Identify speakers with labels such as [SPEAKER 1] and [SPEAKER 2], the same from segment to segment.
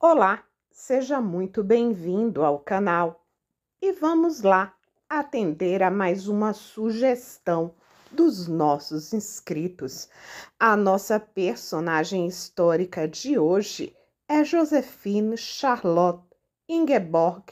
[SPEAKER 1] Olá, seja muito bem-vindo ao canal e vamos lá atender a mais uma sugestão dos nossos inscritos. A nossa personagem histórica de hoje é Josephine Charlotte Ingeborg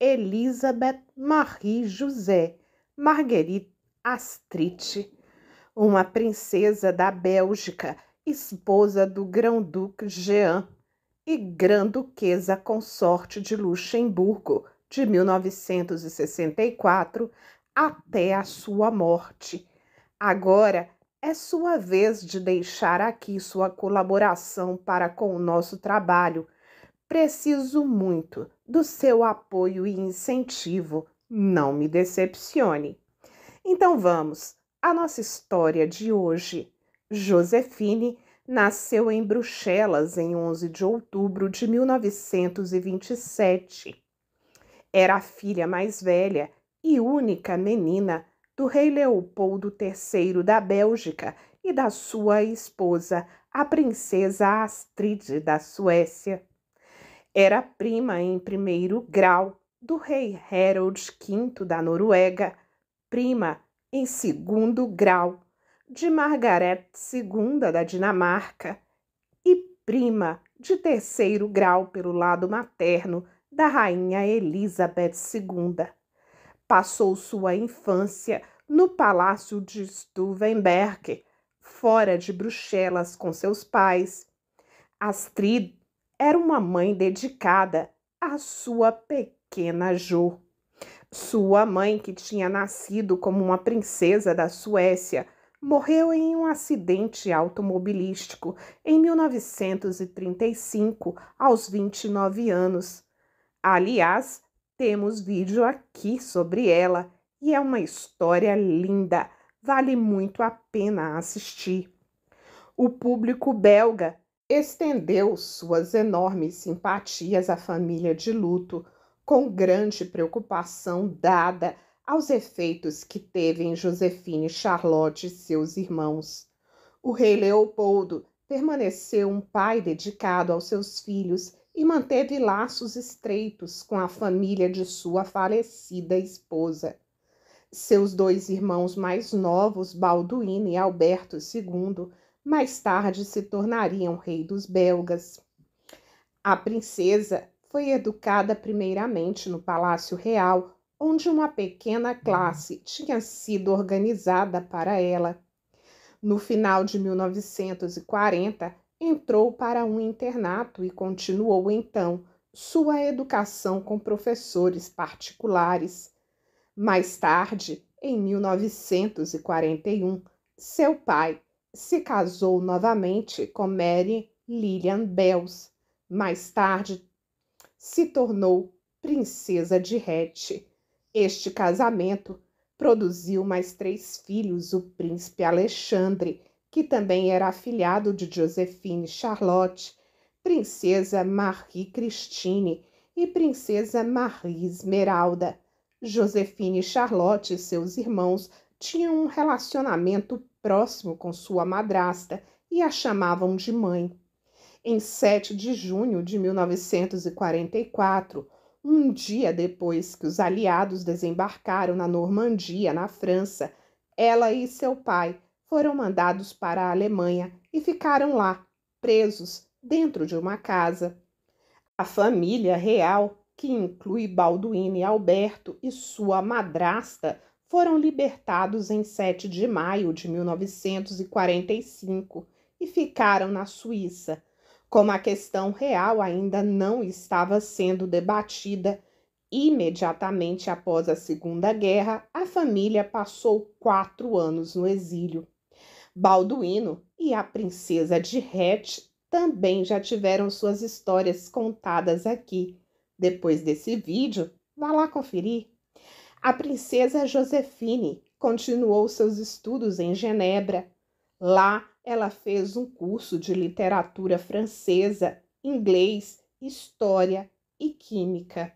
[SPEAKER 1] Elizabeth Marie José Marguerite Astrid, uma princesa da Bélgica, esposa do grão-duque Jean e Granduquesa Consorte de Luxemburgo de 1964 até a sua morte. Agora é sua vez de deixar aqui sua colaboração para com o nosso trabalho. Preciso muito do seu apoio e incentivo. Não me decepcione. Então vamos à nossa história de hoje. Josefine nasceu em Bruxelas em 11 de outubro de 1927. Era a filha mais velha e única menina do rei Leopoldo III da Bélgica e da sua esposa, a princesa Astrid da Suécia. Era prima em primeiro grau do rei Harold V da Noruega, prima em segundo grau de Margaret II da Dinamarca e prima de terceiro grau pelo lado materno da rainha Elizabeth II. Passou sua infância no palácio de Stuvenberg, fora de Bruxelas com seus pais. Astrid era uma mãe dedicada à sua pequena Jo. Sua mãe, que tinha nascido como uma princesa da Suécia, morreu em um acidente automobilístico em 1935, aos 29 anos. Aliás, temos vídeo aqui sobre ela e é uma história linda, vale muito a pena assistir. O público belga estendeu suas enormes simpatias à família de luto, com grande preocupação dada aos efeitos que teve em Josefine, Charlotte e seus irmãos. O rei Leopoldo permaneceu um pai dedicado aos seus filhos e manteve laços estreitos com a família de sua falecida esposa. Seus dois irmãos mais novos, Balduíno e Alberto II, mais tarde se tornariam rei dos belgas. A princesa foi educada primeiramente no Palácio Real, onde uma pequena classe tinha sido organizada para ela. No final de 1940, entrou para um internato e continuou então sua educação com professores particulares. Mais tarde, em 1941, seu pai se casou novamente com Mary Lillian Bells. Mais tarde, se tornou princesa de Hattie este casamento produziu mais três filhos, o príncipe Alexandre, que também era afilhado de Josephine Charlotte, princesa Marie Christine e princesa Marie Esmeralda. Josephine Charlotte e seus irmãos tinham um relacionamento próximo com sua madrasta e a chamavam de mãe. Em 7 de junho de 1944, um dia depois que os aliados desembarcaram na Normandia, na França, ela e seu pai foram mandados para a Alemanha e ficaram lá, presos, dentro de uma casa. A família real, que inclui Balduíne e Alberto e sua madrasta, foram libertados em 7 de maio de 1945 e ficaram na Suíça como a questão real ainda não estava sendo debatida. Imediatamente após a Segunda Guerra, a família passou quatro anos no exílio. Balduino e a princesa de Het também já tiveram suas histórias contadas aqui. Depois desse vídeo, vá lá conferir. A princesa Josefine continuou seus estudos em Genebra Lá ela fez um curso de literatura francesa, inglês, história e química.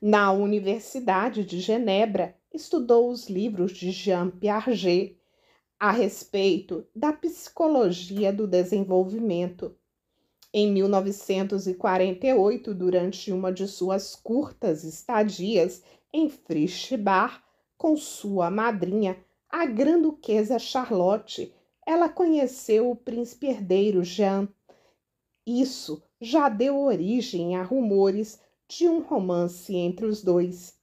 [SPEAKER 1] Na Universidade de Genebra, estudou os livros de Jean Piaget a respeito da psicologia do desenvolvimento. Em 1948, durante uma de suas curtas estadias em Frischbach, com sua madrinha, a Granduquesa Charlotte, ela conheceu o príncipe herdeiro Jean. Isso já deu origem a rumores de um romance entre os dois.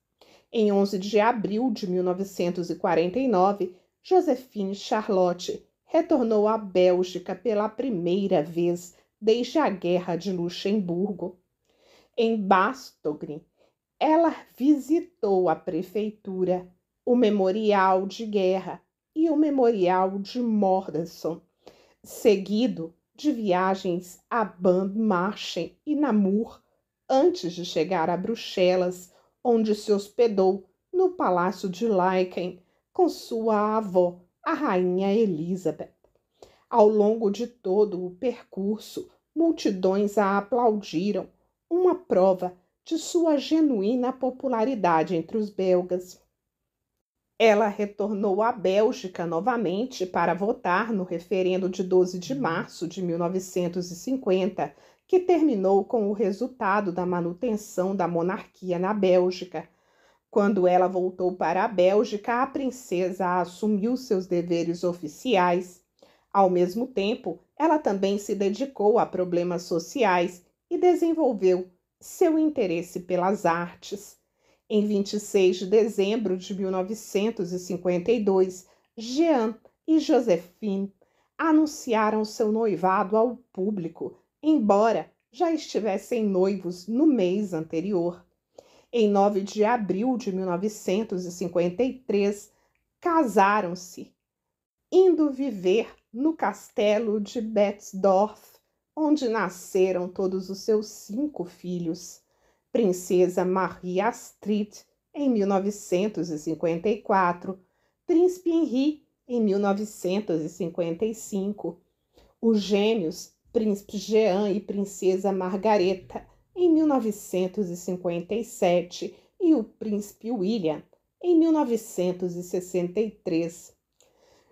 [SPEAKER 1] Em 11 de abril de 1949, Josephine Charlotte retornou à Bélgica pela primeira vez desde a Guerra de Luxemburgo. Em Bastogne, ela visitou a prefeitura, o memorial de guerra e o Memorial de Mordanson, seguido de viagens a Bandmarchen e Namur, antes de chegar a Bruxelas, onde se hospedou no Palácio de Leichen com sua avó, a Rainha Elizabeth. Ao longo de todo o percurso, multidões a aplaudiram, uma prova de sua genuína popularidade entre os belgas. Ela retornou à Bélgica novamente para votar no referendo de 12 de uhum. março de 1950, que terminou com o resultado da manutenção da monarquia na Bélgica. Quando ela voltou para a Bélgica, a princesa assumiu seus deveres oficiais. Ao mesmo tempo, ela também se dedicou a problemas sociais e desenvolveu seu interesse pelas artes. Em 26 de dezembro de 1952, Jean e Josephine anunciaram seu noivado ao público, embora já estivessem noivos no mês anterior. Em 9 de abril de 1953, casaram-se, indo viver no castelo de Betzdorf, onde nasceram todos os seus cinco filhos. Princesa Marie Astrid, em 1954, Príncipe Henri, em 1955, os gêmeos Príncipe Jean e Princesa Margareta, em 1957, e o Príncipe William, em 1963.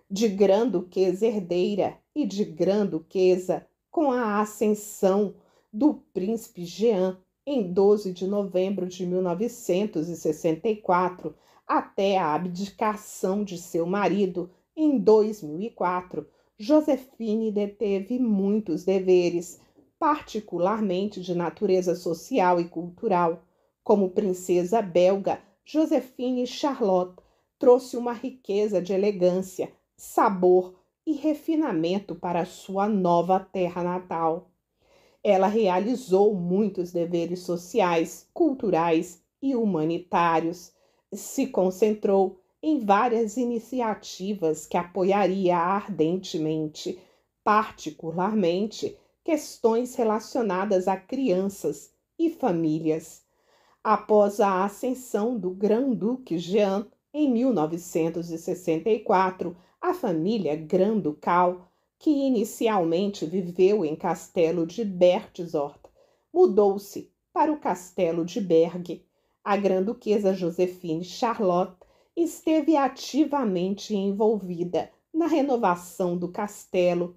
[SPEAKER 1] De Granduquesa herdeira e de Granduquesa com a ascensão do Príncipe Jean em 12 de novembro de 1964 até a abdicação de seu marido em 2004, Josefine deteve muitos deveres, particularmente de natureza social e cultural. Como princesa belga, Josefine Charlotte trouxe uma riqueza de elegância, sabor e refinamento para sua nova terra natal. Ela realizou muitos deveres sociais, culturais e humanitários. Se concentrou em várias iniciativas que apoiaria ardentemente, particularmente questões relacionadas a crianças e famílias. Após a ascensão do Grão-Duque Jean em 1964, a família Grand-Ducal que inicialmente viveu em castelo de Bertzort, mudou-se para o castelo de Berg. A grã-duquesa Josephine Charlotte esteve ativamente envolvida na renovação do castelo.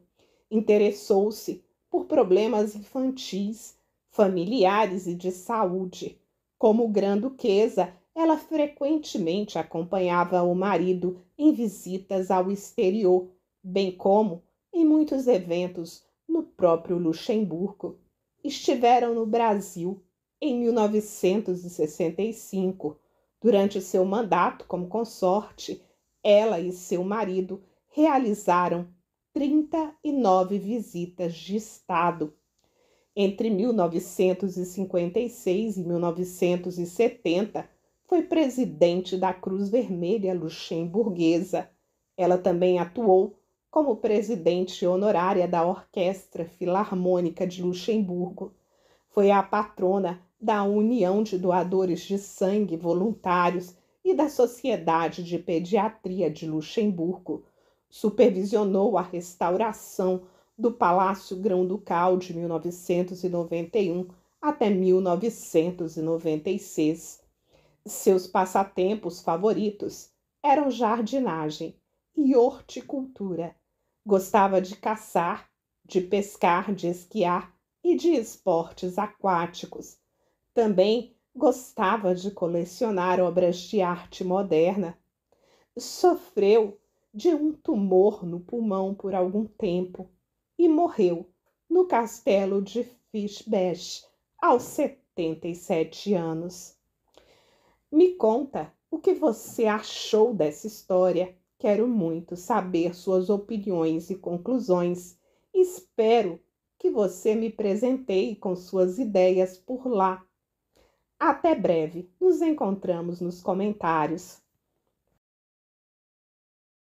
[SPEAKER 1] Interessou-se por problemas infantis, familiares e de saúde. Como grã-duquesa, ela frequentemente acompanhava o marido em visitas ao exterior, bem como em muitos eventos no próprio Luxemburgo, estiveram no Brasil em 1965. Durante seu mandato como consorte, ela e seu marido realizaram 39 visitas de Estado. Entre 1956 e 1970, foi presidente da Cruz Vermelha Luxemburguesa. Ela também atuou como presidente honorária da Orquestra Filarmônica de Luxemburgo, foi a patrona da União de Doadores de Sangue Voluntários e da Sociedade de Pediatria de Luxemburgo, supervisionou a restauração do Palácio Grão-Ducal de 1991 até 1996. Seus passatempos favoritos eram jardinagem e horticultura, Gostava de caçar, de pescar, de esquiar e de esportes aquáticos. Também gostava de colecionar obras de arte moderna. Sofreu de um tumor no pulmão por algum tempo e morreu no castelo de Fishbash aos 77 anos. Me conta o que você achou dessa história. Quero muito saber suas opiniões e conclusões. Espero que você me presenteie com suas ideias por lá. Até breve, nos encontramos nos comentários.